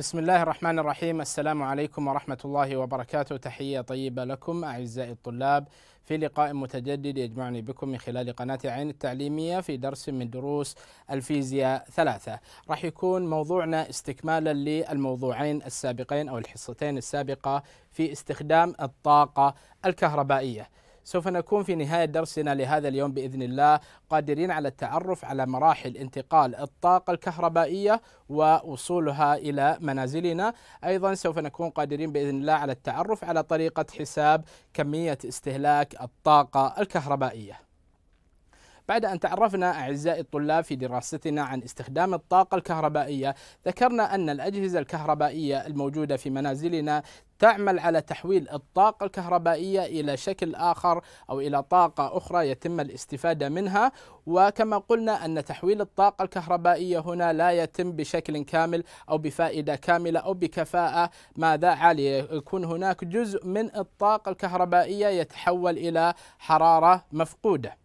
بسم الله الرحمن الرحيم السلام عليكم ورحمة الله وبركاته تحية طيبة لكم أعزائي الطلاب في لقاء متجدد يجمعني بكم من خلال قناة عين التعليمية في درس من دروس الفيزياء ثلاثة راح يكون موضوعنا استكمالا للموضوعين السابقين أو الحصتين السابقة في استخدام الطاقة الكهربائية سوف نكون في نهاية درسنا لهذا اليوم بإذن الله قادرين على التعرف على مراحل انتقال الطاقة الكهربائية ووصولها إلى منازلنا أيضا سوف نكون قادرين بإذن الله على التعرف على طريقة حساب كمية استهلاك الطاقة الكهربائية بعد أن تعرفنا أعزائي الطلاب في دراستنا عن استخدام الطاقة الكهربائية ذكرنا أن الأجهزة الكهربائية الموجودة في منازلنا تعمل على تحويل الطاقة الكهربائية إلى شكل آخر أو إلى طاقة أخرى يتم الاستفادة منها وكما قلنا أن تحويل الطاقة الكهربائية هنا لا يتم بشكل كامل أو بفائدة كاملة أو بكفاءة ماذا عالية يكون هناك جزء من الطاقة الكهربائية يتحول إلى حرارة مفقودة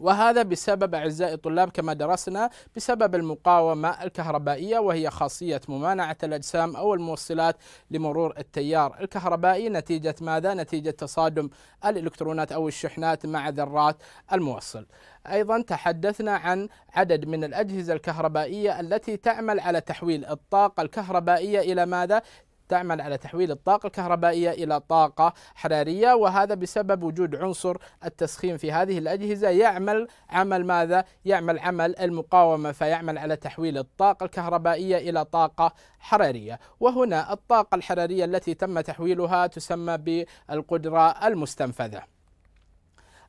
وهذا بسبب أعزائي الطلاب كما درسنا بسبب المقاومة الكهربائية وهي خاصية ممانعة الأجسام أو الموصلات لمرور التيار الكهربائي نتيجة ماذا؟ نتيجة تصادم الإلكترونات أو الشحنات مع ذرات الموصل أيضا تحدثنا عن عدد من الأجهزة الكهربائية التي تعمل على تحويل الطاقة الكهربائية إلى ماذا؟ تعمل على تحويل الطاقة الكهربائية إلى طاقة حرارية وهذا بسبب وجود عنصر التسخين في هذه الأجهزة يعمل عمل ماذا؟ يعمل عمل المقاومة فيعمل على تحويل الطاقة الكهربائية إلى طاقة حرارية وهنا الطاقة الحرارية التي تم تحويلها تسمى بالقدرة المستنفذة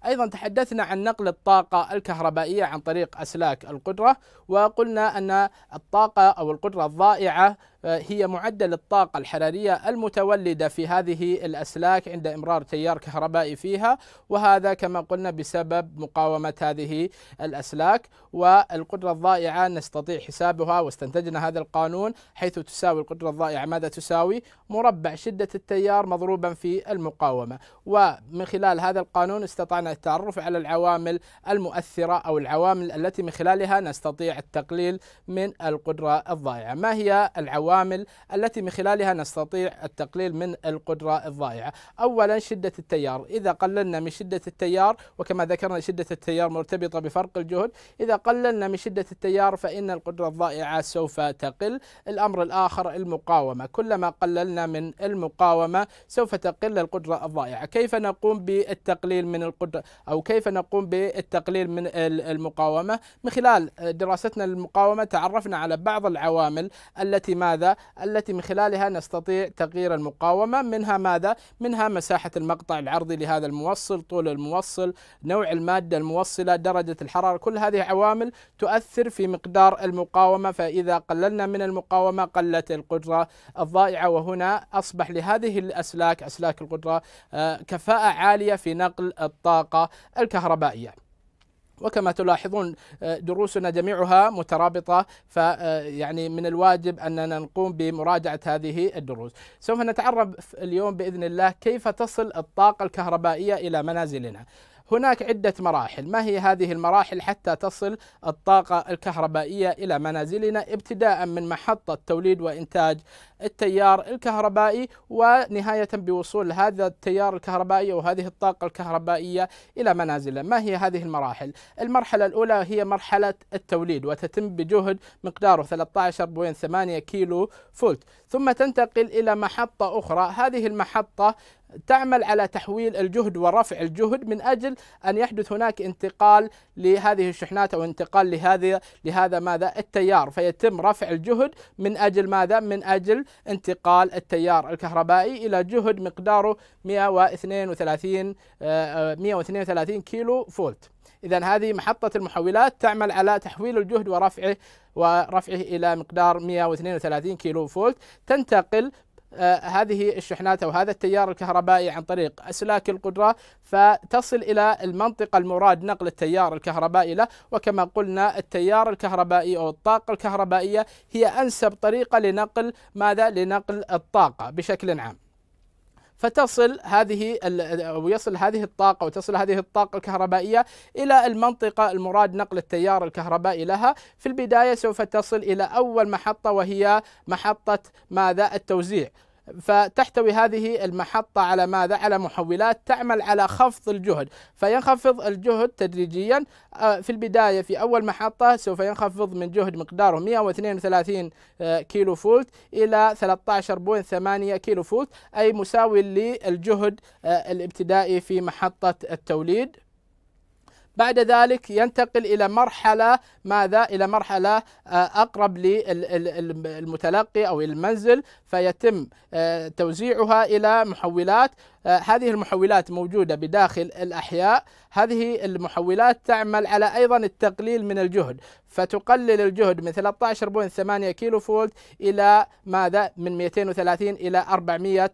ايضا تحدثنا عن نقل الطاقه الكهربائيه عن طريق اسلاك القدره وقلنا ان الطاقه او القدره الضائعه آه، هي معدل الطاقة الحرارية المتولدة في هذه الأسلاك عند إمرار تيار كهربائي فيها وهذا كما قلنا بسبب مقاومة هذه الأسلاك والقدرة الضائعة نستطيع حسابها واستنتجنا هذا القانون حيث تساوي القدرة الضائعة ماذا تساوي؟ مربع شدة التيار مضروبا في المقاومة ومن خلال هذا القانون استطعنا التعرف على العوامل المؤثرة أو العوامل التي من خلالها نستطيع التقليل من القدرة الضائعة ما هي العوامل العوامل التي من خلالها نستطيع التقليل من القدرة الضائعة أولا شدة التيار إذا قللنا من شدة التيار وكما ذكرنا شدة التيار مرتبطة بفرق الجهد إذا قللنا من شدة التيار فإن القدرة الضائعة سوف تقل الأمر الآخر المقاومة كلما قللنا من المقاومة سوف تقل القدرة الضائعة كيف نقوم بالتقليل من القدرة أو كيف نقوم بالتقليل من المقاومة من خلال دراستنا للمقاومة تعرفنا على بعض العوامل التي ماذا ماذا التي من خلالها نستطيع تغيير المقاومة منها ماذا منها مساحة المقطع العرضي لهذا الموصل طول الموصل نوع المادة الموصلة درجة الحرارة كل هذه عوامل تؤثر في مقدار المقاومة فإذا قللنا من المقاومة قلت القدرة الضائعة وهنا أصبح لهذه الأسلاك أسلاك القدرة آه، كفاءة عالية في نقل الطاقة الكهربائية وكما تلاحظون آه، دروسنا جميعها مترابطة فيعني آه، من الواجب أننا نقوم بمراجعة هذه الدروس سوف نتعرف اليوم بإذن الله كيف تصل الطاقة الكهربائية إلى منازلنا هناك عدة مراحل ما هي هذه المراحل حتى تصل الطاقة الكهربائية إلى منازلنا ابتداء من محطة توليد وإنتاج التيار الكهربائي ونهاية بوصول هذا التيار الكهربائي أو هذه الطاقة الكهربائية إلى منازله ما هي هذه المراحل؟ المرحلة الأولى هي مرحلة التوليد وتتم بجهد مقداره 13.8 كيلو فولت ثم تنتقل إلى محطة أخرى هذه المحطة تعمل على تحويل الجهد ورفع الجهد من اجل ان يحدث هناك انتقال لهذه الشحنات او انتقال لهذا لهذا ماذا التيار فيتم رفع الجهد من اجل ماذا من اجل انتقال التيار الكهربائي إلى جهد مقداره 132 132 آه، آه، كيلو فولت إذا هذه محطة المحولات تعمل على تحويل الجهد ورفعه ورفعه إلى مقدار 132 كيلو فولت تنتقل آه، هذه الشحنات أو هذا التيار الكهربائي عن طريق أسلاك القدرة فتصل إلى المنطقة المراد نقل التيار الكهربائي له وكما قلنا التيار الكهربائي أو الطاقة الكهربائية هي أنسب طريقة لنقل ماذا؟ لنقل الطاقة بشكل عام فتصل هذه او يصل هذه الطاقه وتصل هذه الطاقه الكهربائيه الى المنطقه المراد نقل التيار الكهربائي لها في البدايه سوف تصل الى اول محطه وهي محطه ماذا التوزيع فتحتوي هذه المحطة على ماذا؟ على محولات تعمل على خفض الجهد فينخفض الجهد تدريجيا آه، في البداية في أول محطة سوف ينخفض من جهد مقداره 132 كيلو فولت إلى 13.8 كيلو فولت أي مساوي للجهد آه، الابتدائي في محطة التوليد بعد ذلك ينتقل إلى مرحلة ماذا؟ إلى مرحلة آه، أقرب للمتلقي أو المنزل فيتم آه، توزيعها إلى محولات آه، هذه المحولات موجودة بداخل الأحياء هذه المحولات تعمل على أيضا التقليل من الجهد فتقلل الجهد من 13.8 كيلو فولت إلى ماذا من 230 إلى 400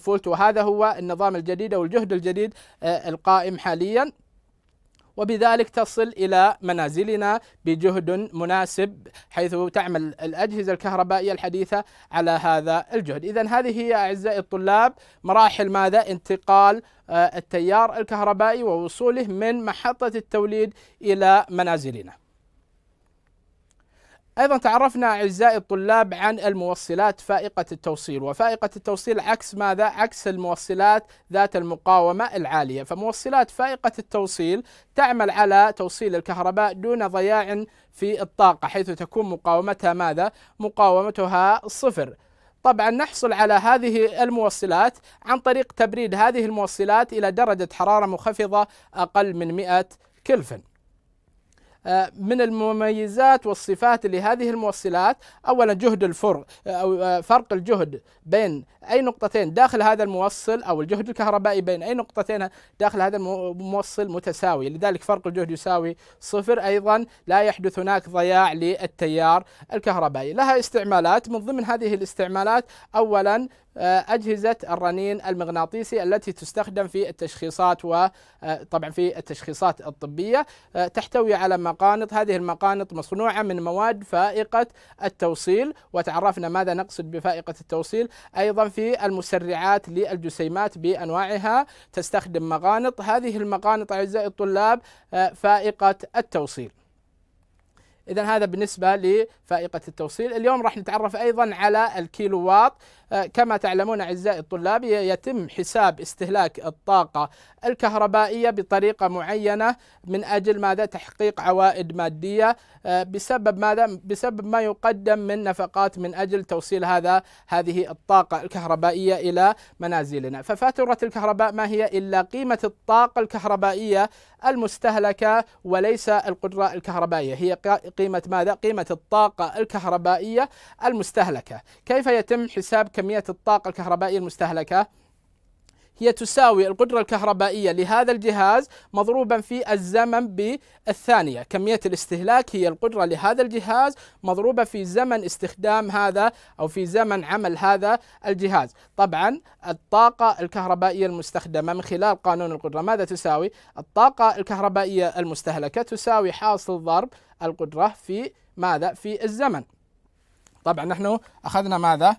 فولت وهذا هو النظام الجديد أو الجهد الجديد القائم حاليا وبذلك تصل إلى منازلنا بجهد مناسب حيث تعمل الأجهزة الكهربائية الحديثة على هذا الجهد إذا هذه هي أعزائي الطلاب مراحل ماذا انتقال آه، التيار الكهربائي ووصوله من محطة التوليد إلى منازلنا أيضا تعرفنا أعزائي الطلاب عن الموصلات فائقة التوصيل وفائقة التوصيل عكس ماذا؟ عكس الموصلات ذات المقاومة العالية فموصلات فائقة التوصيل تعمل على توصيل الكهرباء دون ضياع في الطاقة حيث تكون مقاومتها ماذا؟ مقاومتها صفر طبعا نحصل على هذه الموصلات عن طريق تبريد هذه الموصلات إلى درجة حرارة منخفضة أقل من 100 كلفن آه، من المميزات والصفات لهذه الموصلات أولا جهد الفرق آه، أو آه، فرق الجهد بين أي نقطتين داخل هذا الموصل أو الجهد الكهربائي بين أي نقطتين داخل هذا الموصل متساوي لذلك فرق الجهد يساوي صفر أيضا لا يحدث هناك ضياع للتيار الكهربائي لها استعمالات من ضمن هذه الاستعمالات أولا آه، أجهزة الرنين المغناطيسي التي تستخدم في التشخيصات وطبعا آه، في التشخيصات الطبية آه، تحتوي على مقانط هذه المقانط مصنوعة من مواد فائقة التوصيل وتعرفنا ماذا نقصد بفائقة التوصيل أيضا في المسرعات للجسيمات بأنواعها تستخدم مقانط هذه المقانط أعزائي الطلاب فائقة التوصيل إذا هذا بالنسبة لفائقة التوصيل اليوم راح نتعرف أيضا على الكيلو واط آه، كما تعلمون أعزائي الطلاب يتم حساب استهلاك الطاقة الكهربائية بطريقة معينة من أجل ماذا تحقيق عوائد مادية آه، بسبب ماذا بسبب ما يقدم من نفقات من أجل توصيل هذا هذه الطاقة الكهربائية إلى منازلنا ففاتورة الكهرباء ما هي إلا قيمة الطاقة الكهربائية المستهلكة وليس القدرة الكهربائية هي قيمة ماذا؟ قيمة الطاقة الكهربائية المستهلكة كيف يتم حساب كمية الطاقة الكهربائية المستهلكة؟ هي تساوي القدرة الكهربائية لهذا الجهاز مضروبا في الزمن بالثانية كمية الاستهلاك هي القدرة لهذا الجهاز مضروبة في زمن استخدام هذا أو في زمن عمل هذا الجهاز طبعا الطاقة الكهربائية المستخدمة من خلال قانون القدرة ماذا تساوي؟ الطاقة الكهربائية المستهلكة تساوي حاصل ضرب القدرة في ماذا؟ في الزمن طبعا نحن أخذنا ماذا؟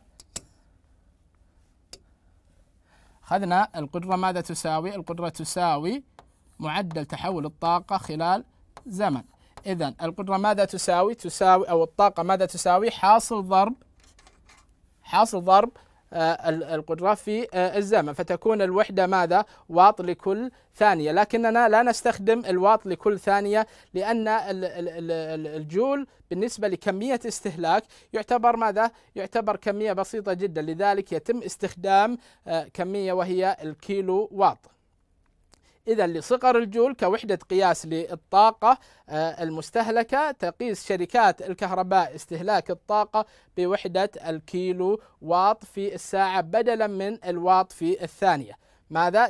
أخذنا القدرة ماذا تساوي؟ القدرة تساوي معدل تحول الطاقة خلال زمن إذا القدرة ماذا تساوي؟ تساوي أو الطاقة ماذا تساوي؟ حاصل ضرب حاصل ضرب آه، القدرة في آه، الزمن فتكون الوحدة ماذا واط لكل ثانية لكننا لا نستخدم الواط لكل ثانية لأن الجول بالنسبة لكمية استهلاك يعتبر ماذا يعتبر كمية بسيطة جدا لذلك يتم استخدام آه، كمية وهي الكيلو واط إذا لصغر الجول كوحدة قياس للطاقة آه، المستهلكة تقيس شركات الكهرباء استهلاك الطاقة بوحدة الكيلو واط في الساعة بدلا من الواط في الثانية ماذا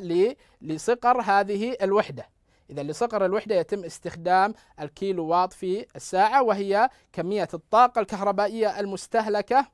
لصقر هذه الوحدة إذا لصقر الوحدة يتم استخدام الكيلو واط في الساعة وهي كمية الطاقة الكهربائية المستهلكة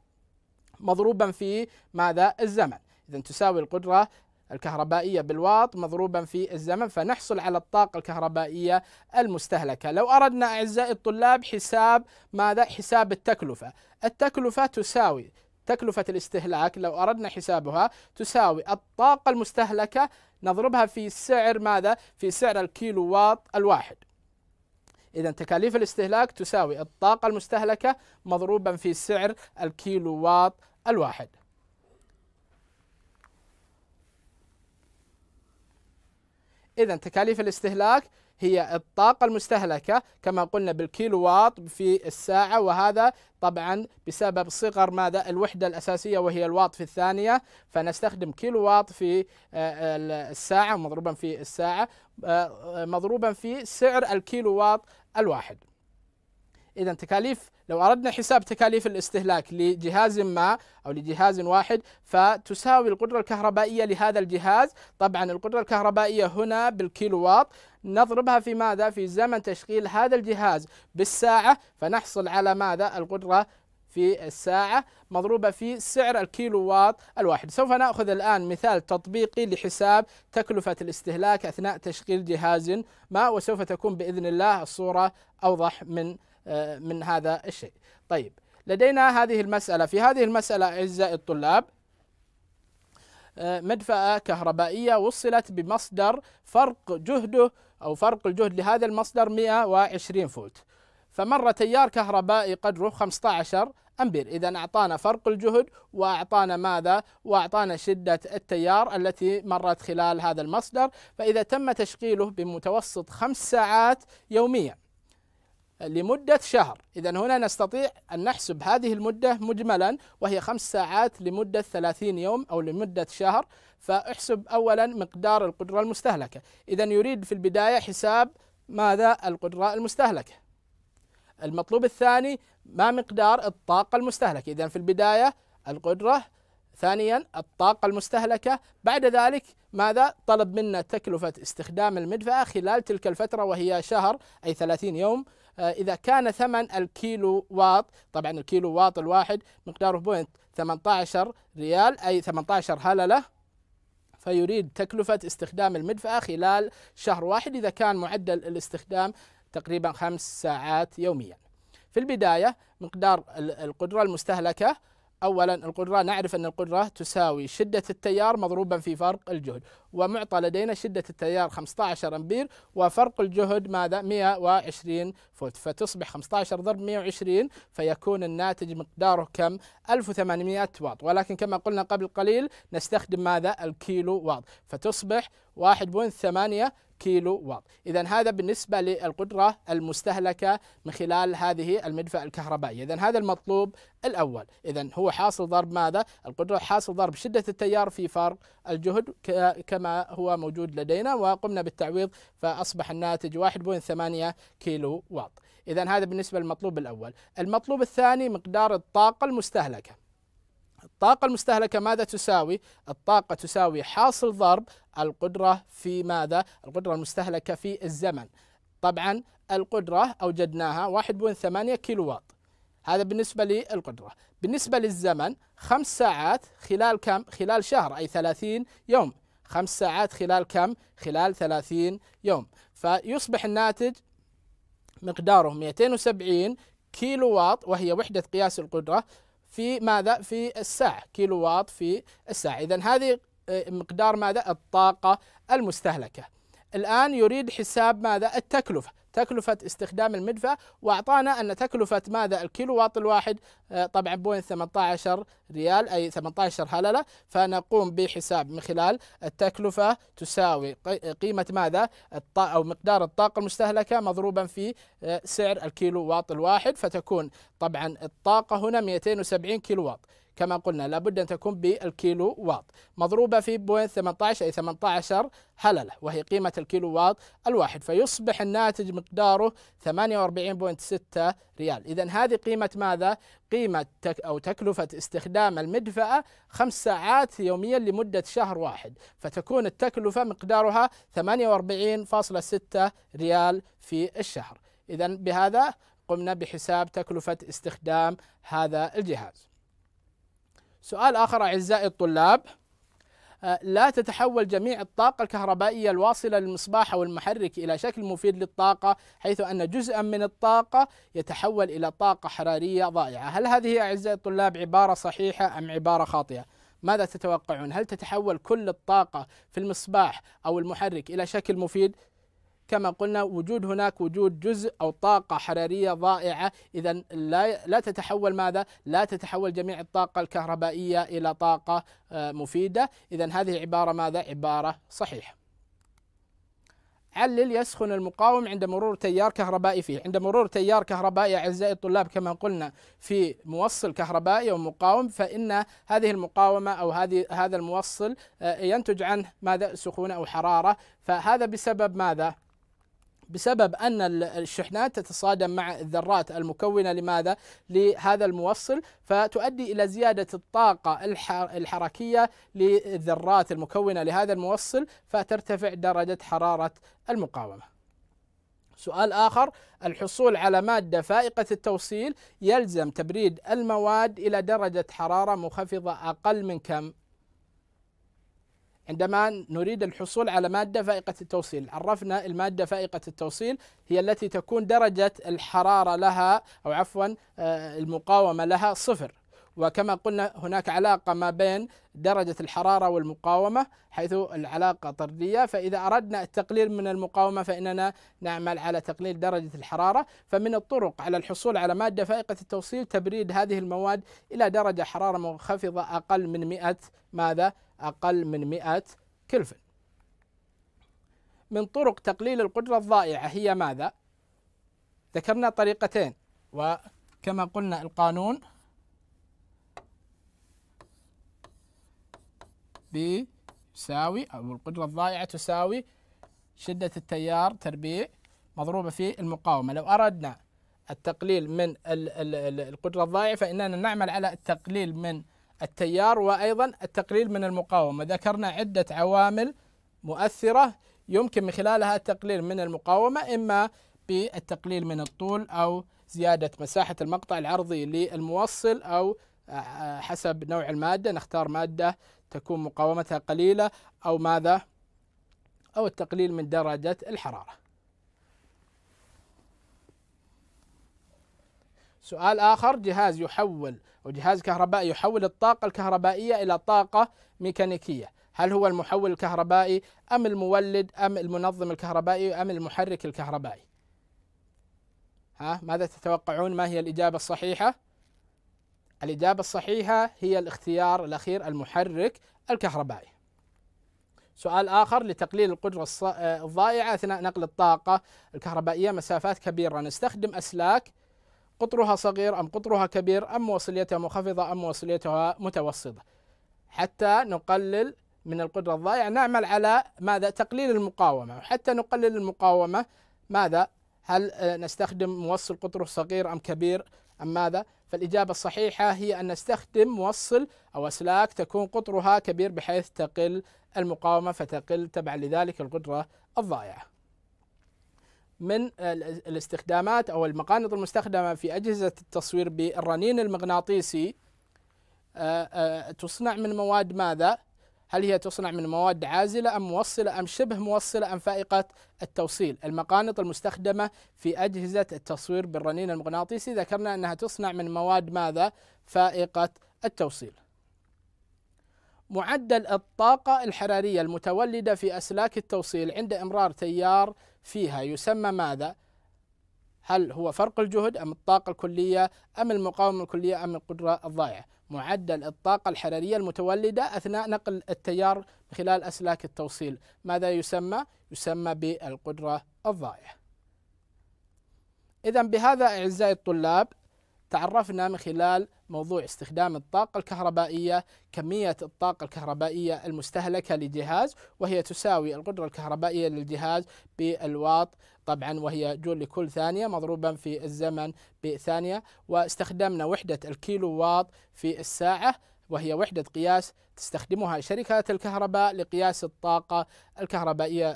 مضروبا في ماذا الزمن إذا تساوي القدرة الكهربائية بالواط مضروبا في الزمن فنحصل على الطاقة الكهربائية المستهلكة لو أردنا أعزائي الطلاب حساب ماذا؟ حساب التكلفة التكلفة تساوي تكلفة الاستهلاك لو أردنا حسابها تساوي الطاقة المستهلكة نضربها في سعر ماذا؟ في سعر الكيلو واط الواحد إذا تكاليف الاستهلاك تساوي الطاقة المستهلكة مضروبا في سعر الكيلو واط الواحد إذا تكاليف الاستهلاك هي الطاقة المستهلكة كما قلنا بالكيلو واط في الساعة وهذا طبعا بسبب صغر ماذا الوحدة الأساسية وهي الواط في الثانية فنستخدم كيلو واط آه، في الساعة مضروبا آه، في الساعة مضروبا في سعر الكيلو واط الواحد إذا تكاليف لو أردنا حساب تكاليف الاستهلاك لجهاز ما أو لجهاز واحد فتساوي القدرة الكهربائية لهذا الجهاز طبعا القدرة الكهربائية هنا بالكيلووات نضربها في ماذا في زمن تشغيل هذا الجهاز بالساعة فنحصل على ماذا القدرة في الساعة مضروبة في سعر الكيلووات الواحد سوف نأخذ الآن مثال تطبيقي لحساب تكلفة الاستهلاك أثناء تشغيل جهاز ما وسوف تكون بإذن الله الصورة أوضح من آه، من هذا الشيء طيب لدينا هذه المسألة في هذه المسألة أعزائي الطلاب آه، مدفأة كهربائية وصلت بمصدر فرق جهده أو فرق الجهد لهذا المصدر 120 فولت فمر تيار كهربائي قدره 15 أمبير إذا أعطانا فرق الجهد وأعطانا ماذا وأعطانا شدة التيار التي مرت خلال هذا المصدر فإذا تم تشغيله بمتوسط خمس ساعات يومياً لمدة شهر إذا هنا نستطيع أن نحسب هذه المدة مجملا وهي خمس ساعات لمدة 30 يوم أو لمدة شهر فاحسب أولا مقدار القدرة المستهلكة إذا يريد في البداية حساب ماذا القدرة المستهلكة المطلوب الثاني ما مقدار الطاقة المستهلكة إذا في البداية القدرة ثانيا الطاقة المستهلكة بعد ذلك ماذا طلب منا تكلفة استخدام المدفأة خلال تلك الفترة وهي شهر أي 30 يوم آه، إذا كان ثمن الكيلو واط طبعا الكيلو واط الواحد مقداره بوينت 18 ريال أي 18 هللة فيريد تكلفة استخدام المدفأة خلال شهر واحد إذا كان معدل الاستخدام تقريبا خمس ساعات يوميا في البداية مقدار القدرة المستهلكة أولا القدرة نعرف أن القدرة تساوي شدة التيار مضروبا في فرق الجهد ومعطى لدينا شدة التيار 15 أمبير وفرق الجهد ماذا 120 فولت فتصبح 15 ضرب 120 فيكون الناتج مقداره كم 1800 واط ولكن كما قلنا قبل قليل نستخدم ماذا الكيلو واط فتصبح 1.8 كيلو واط إذا هذا بالنسبة للقدرة المستهلكة من خلال هذه المدفأة الكهربائية إذا هذا المطلوب الأول إذا هو حاصل ضرب ماذا القدرة حاصل ضرب شدة التيار في فرق الجهد كما هو موجود لدينا وقمنا بالتعويض فأصبح الناتج 1.8 كيلو واط إذا هذا بالنسبة للمطلوب الأول المطلوب الثاني مقدار الطاقة المستهلكة الطاقة المستهلكة ماذا تساوي؟ الطاقة تساوي حاصل ضرب القدرة في ماذا؟ القدرة المستهلكة في الزمن طبعا القدرة أوجدناها 1.8 كيلو واط هذا بالنسبة للقدرة بالنسبة للزمن خمس ساعات خلال كم؟ خلال شهر أي 30 يوم خمس ساعات خلال كم؟ خلال 30 يوم فيصبح الناتج مقداره 270 كيلو واط وهي وحدة قياس القدرة في ماذا؟ في الساعة كيلو واط في الساعة إذا هذه آه، مقدار ماذا؟ الطاقة المستهلكة الآن يريد حساب ماذا؟ التكلفة تكلفة استخدام المدفع وأعطانا أن تكلفة ماذا الكيلو واط الواحد آه، طبعا بوين 18 ريال أي 18 هللة فنقوم بحساب من خلال التكلفة تساوي آه، قيمة ماذا أو مقدار الطاقة المستهلكة مضروبا في آه، سعر الكيلو واط الواحد فتكون طبعا الطاقة هنا 270 كيلو واط كما قلنا لابد أن تكون بالكيلو واط مضروبة في 18 أي 18 هللة وهي قيمة الكيلو واط الواحد فيصبح الناتج مقداره 48.6 ريال إذا هذه قيمة ماذا؟ قيمة تك أو تكلفة استخدام المدفأة خمس ساعات يوميا لمدة شهر واحد فتكون التكلفة مقدارها 48.6 ريال في الشهر إذا بهذا قمنا بحساب تكلفة استخدام هذا الجهاز سؤال آخر أعزائي الطلاب آه، لا تتحول جميع الطاقة الكهربائية الواصلة للمصباح أو المحرك إلى شكل مفيد للطاقة حيث أن جزءا من الطاقة يتحول إلى طاقة حرارية ضائعة هل هذه أعزائي الطلاب عبارة صحيحة أم عبارة خاطئة؟ ماذا تتوقعون؟ هل تتحول كل الطاقة في المصباح أو المحرك إلى شكل مفيد؟ كما قلنا وجود هناك وجود جزء أو طاقة حرارية ضائعة إذا لا لا تتحول ماذا؟ لا تتحول جميع الطاقة الكهربائية إلى طاقة آه، مفيدة إذا هذه عبارة ماذا؟ عبارة صحيحة علل يسخن المقاوم عند مرور تيار كهربائي فيه عند مرور تيار كهربائي أعزائي الطلاب كما قلنا في موصل كهربائي أو مقاوم فإن هذه المقاومة أو هذه هذا الموصل آه، ينتج عنه ماذا سخونة أو حرارة فهذا بسبب ماذا بسبب أن الشحنات تتصادم مع الذرات المكونة لماذا؟ لهذا الموصل فتؤدي إلى زيادة الطاقة الحركية للذرات المكونة لهذا الموصل فترتفع درجة حرارة المقاومة سؤال آخر الحصول على مادة فائقة التوصيل يلزم تبريد المواد إلى درجة حرارة منخفضة أقل من كم؟ عندما نريد الحصول على مادة فائقة التوصيل عرفنا المادة فائقة التوصيل هي التي تكون درجة الحرارة لها أو عفوا آه، المقاومة لها صفر وكما قلنا هناك علاقة ما بين درجة الحرارة والمقاومة حيث العلاقة طردية فإذا أردنا التقليل من المقاومة فإننا نعمل على تقليل درجة الحرارة فمن الطرق على الحصول على مادة فائقة التوصيل تبريد هذه المواد إلى درجة حرارة منخفضة أقل من 100 ماذا؟ أقل من 100 كلفن من طرق تقليل القدرة الضائعة هي ماذا؟ ذكرنا طريقتين وكما قلنا القانون بيساوي أو القدرة الضائعة تساوي شدة التيار تربيع مضروبة في المقاومة لو أردنا التقليل من القدرة الضائعة فإننا نعمل على التقليل من التيار وأيضا التقليل من المقاومة ذكرنا عدة عوامل مؤثرة يمكن من خلالها التقليل من المقاومة إما بالتقليل من الطول أو زيادة مساحة المقطع العرضي للموصل أو آه، حسب نوع المادة نختار مادة تكون مقاومتها قليلة أو ماذا أو التقليل من درجة الحرارة سؤال آخر جهاز يحول أو جهاز كهربائي يحول الطاقة الكهربائية إلى طاقة ميكانيكية هل هو المحول الكهربائي أم المولد أم المنظم الكهربائي أم المحرك الكهربائي ها ماذا تتوقعون ما هي الإجابة الصحيحة الإجابة الصحيحة هي الاختيار الأخير المحرك الكهربائي سؤال آخر لتقليل القدرة آه، الضائعة أثناء نقل الطاقة الكهربائية مسافات كبيرة نستخدم أسلاك قطرها صغير أم قطرها كبير أم مواصليتها منخفضة أم مواصليتها متوسطة حتى نقلل من القدرة الضائعة نعمل على ماذا تقليل المقاومة وحتى نقلل المقاومة ماذا هل آه، نستخدم موصل قطره صغير أم كبير أم ماذا فالإجابة الصحيحة هي أن نستخدم موصل أو أسلاك تكون قطرها كبير بحيث تقل المقاومة فتقل تبعا لذلك القدرة الضائعة من الاستخدامات أو المقانط المستخدمة في أجهزة التصوير بالرنين المغناطيسي آه، آه، تصنع من مواد ماذا؟ هل هي تصنع من مواد عازلة أم موصلة أم شبه موصلة أم فائقة التوصيل المقانط المستخدمة في أجهزة التصوير بالرنين المغناطيسي ذكرنا أنها تصنع من مواد ماذا فائقة التوصيل معدل الطاقة الحرارية المتولدة في أسلاك التوصيل عند إمرار تيار فيها يسمى ماذا؟ هل هو فرق الجهد أم الطاقة الكلية أم المقاومة الكلية أم القدرة الضائعة؟ معدل الطاقة الحرارية المتولدة أثناء نقل التيار خلال أسلاك التوصيل ماذا يسمى؟ يسمى بالقدرة الضائعة إذا بهذا أعزائي الطلاب تعرفنا من خلال موضوع استخدام الطاقة الكهربائية كمية الطاقة الكهربائية المستهلكة لجهاز وهي تساوي القدرة الكهربائية للجهاز بالواط طبعا وهي جول لكل ثانية مضروبا في الزمن بثانية واستخدمنا وحدة الكيلو واط في الساعة وهي وحدة قياس تستخدمها شركات الكهرباء لقياس الطاقة الكهربائية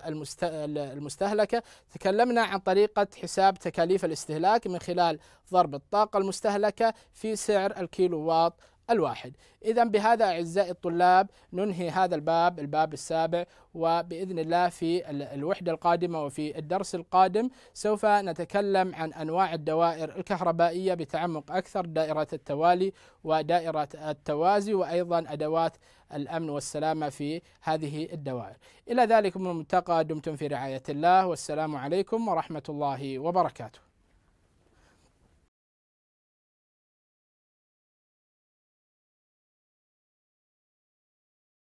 المستهلكة تكلمنا عن طريقة حساب تكاليف الاستهلاك من خلال ضرب الطاقة المستهلكة في سعر الكيلو واط الواحد إذا بهذا أعزائي الطلاب ننهي هذا الباب الباب السابع وبإذن الله في الوحدة القادمة وفي الدرس القادم سوف نتكلم عن أنواع الدوائر الكهربائية بتعمق أكثر دائرة التوالي ودائرة التوازي وأيضا أدوات الأمن والسلامة في هذه الدوائر إلى ذلك من المتقى دمتم في رعاية الله والسلام عليكم ورحمة الله وبركاته